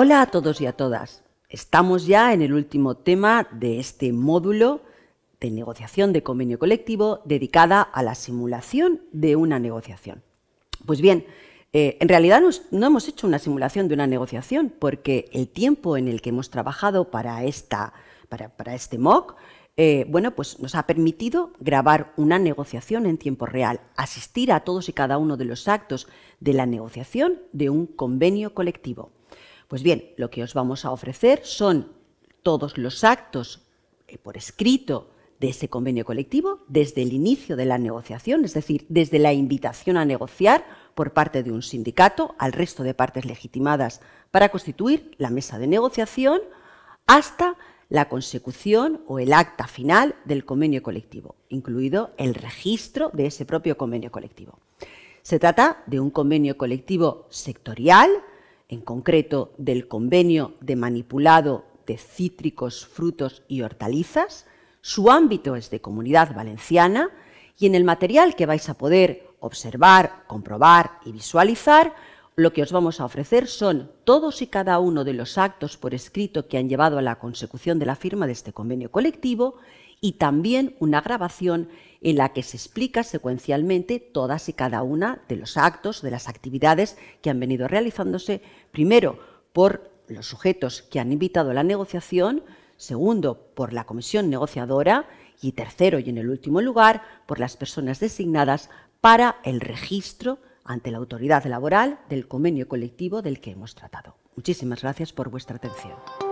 Hola a todos y a todas. Estamos ya en el último tema de este módulo de negociación de convenio colectivo dedicada a la simulación de una negociación. Pues bien, eh, en realidad no hemos hecho una simulación de una negociación porque el tiempo en el que hemos trabajado para, esta, para, este MOOC eh, bueno, pues nos ha permitido grabar una negociación en tiempo real, asistir a todos y cada uno de los actos de la negociación de un convenio colectivo. Pues bien, lo que os vamos a ofrecer son todos los actos eh, por escrito de ese convenio colectivo desde el inicio de la negociación, es decir, desde la invitación a negociar por parte de un sindicato al resto de partes legitimadas para constituir la mesa de negociación hasta la consecución o el acta final del convenio colectivo, incluido el registro de ese propio convenio colectivo. Se trata de un convenio colectivo sectorial en concreto del convenio de manipulado de cítricos, frutos y hortalizas, su ámbito es de comunidad valenciana y en el material que vais a poder observar, comprobar y visualizar, lo que os vamos a ofrecer son todos y cada uno de los actos por escrito que han llevado a la consecución de la firma de este convenio colectivo y también una grabación en la que se explica secuencialmente todas y cada una de los actos, de las actividades que han venido realizándose, primero por los sujetos que han invitado a la negociación, segundo por la comisión negociadora y tercero y en el último lugar por las personas designadas para el registro ante la autoridad laboral del convenio colectivo del que hemos tratado. Muchísimas gracias por vuestra atención.